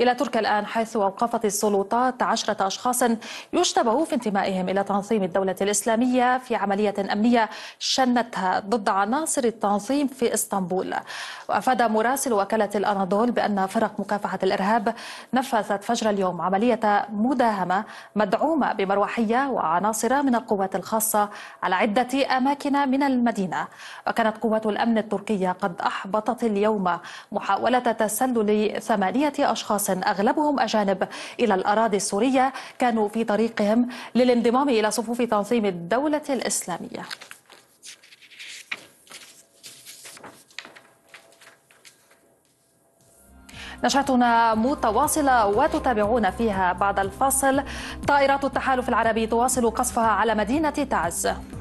إلى تركيا الآن حيث أوقفت السلطات عشرة أشخاص يشتبه في انتمائهم إلى تنظيم الدولة الإسلامية في عملية أمنية شنتها ضد عناصر التنظيم في إسطنبول وأفاد مراسل وكالة الأناضول بأن فرق مكافحة الإرهاب نفذت فجر اليوم عملية مداهمة مدعومة بمروحية وعناصر من القوات الخاصة على عدة أماكن من المدينة وكانت قوات الأمن التركية قد أحبطت اليوم محاولة تسلل ثمانية أشخاص أشخاص أغلبهم أجانب إلى الأراضي السورية كانوا في طريقهم للانضمام إلى صفوف تنظيم الدولة الإسلامية نشاتنا متواصلة وتتابعون فيها بعد الفاصل طائرات التحالف العربي تواصل قصفها على مدينة تعز